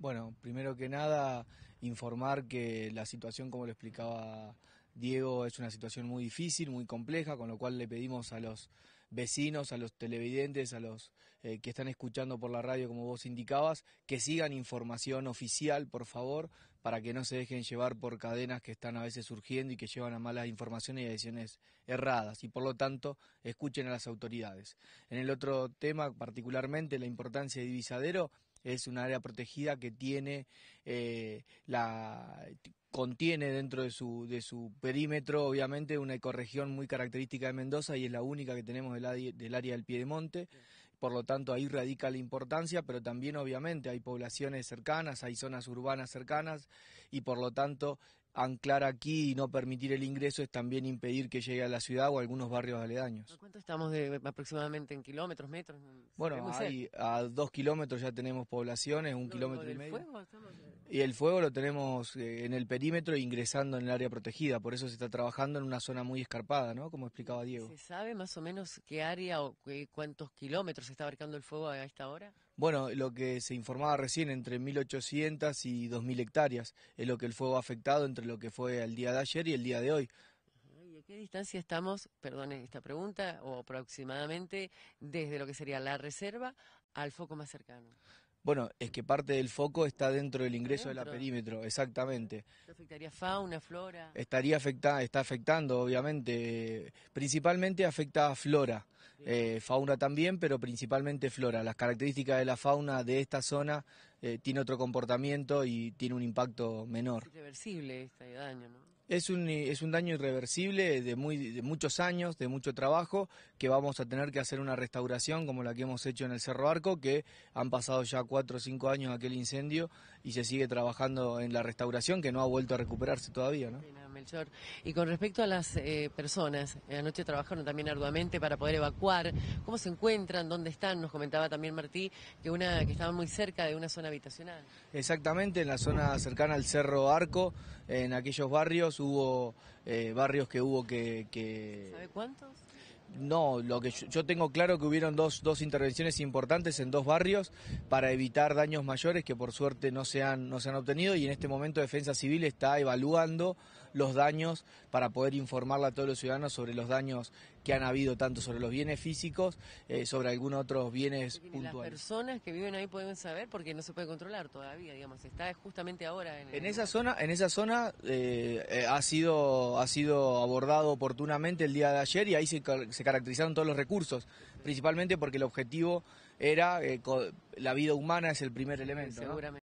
Bueno, primero que nada, informar que la situación, como lo explicaba Diego, es una situación muy difícil, muy compleja, con lo cual le pedimos a los vecinos, a los televidentes, a los eh, que están escuchando por la radio, como vos indicabas, que sigan información oficial, por favor, para que no se dejen llevar por cadenas que están a veces surgiendo y que llevan a malas informaciones y a decisiones erradas, y por lo tanto escuchen a las autoridades. En el otro tema, particularmente la importancia de Divisadero, es un área protegida que tiene eh, la contiene dentro de su, de su perímetro, obviamente, una ecorregión muy característica de Mendoza y es la única que tenemos del, del área del Piedemonte. Por lo tanto, ahí radica la importancia, pero también, obviamente, hay poblaciones cercanas, hay zonas urbanas cercanas y, por lo tanto, anclar aquí y no permitir el ingreso es también impedir que llegue a la ciudad o algunos barrios aledaños. cuánto estamos aproximadamente en kilómetros, metros? Bueno, a dos kilómetros ya tenemos poblaciones, un kilómetro y medio. Y el fuego lo tenemos eh, en el perímetro ingresando en el área protegida, por eso se está trabajando en una zona muy escarpada, ¿no? Como explicaba Diego. ¿Se sabe más o menos qué área o cuántos kilómetros está abarcando el fuego a esta hora? Bueno, lo que se informaba recién, entre 1.800 y 2.000 hectáreas, es lo que el fuego ha afectado entre lo que fue el día de ayer y el día de hoy. ¿Y a qué distancia estamos, perdone esta pregunta, o aproximadamente desde lo que sería la reserva al foco más cercano? Bueno, es que parte del foco está dentro del ingreso de la perímetro, exactamente. ¿Afectaría fauna, flora? Estaría afecta, está afectando, obviamente. Principalmente afecta a flora, eh, fauna también, pero principalmente flora. Las características de la fauna de esta zona tienen eh, tiene otro comportamiento y tiene un impacto menor. Es irreversible este daño, ¿no? Es un, es un daño irreversible de, muy, de muchos años, de mucho trabajo, que vamos a tener que hacer una restauración como la que hemos hecho en el Cerro Arco, que han pasado ya cuatro o cinco años aquel incendio y se sigue trabajando en la restauración que no ha vuelto a recuperarse todavía. ¿no? Y con respecto a las eh, personas, eh, anoche trabajaron también arduamente para poder evacuar. ¿Cómo se encuentran? ¿Dónde están? Nos comentaba también Martí que, una, que estaban muy cerca de una zona habitacional. Exactamente, en la zona cercana al Cerro Arco, en aquellos barrios, hubo eh, barrios que hubo que... que... ¿Sabe cuántos? No, lo que yo, tengo claro que hubieron dos, dos intervenciones importantes en dos barrios para evitar daños mayores que por suerte no se, han, no se han obtenido y en este momento Defensa Civil está evaluando los daños para poder informarle a todos los ciudadanos sobre los daños que han habido tanto sobre los bienes físicos, eh, sobre algunos otros bienes puntuales. Las personas que viven ahí pueden saber porque no se puede controlar todavía, digamos, está justamente ahora en, esa zona, en esa zona eh, eh, ha sido ha sido abordado oportunamente el día de ayer y ahí se se caracterizaron todos los recursos, principalmente porque el objetivo era, eh, la vida humana es el primer elemento.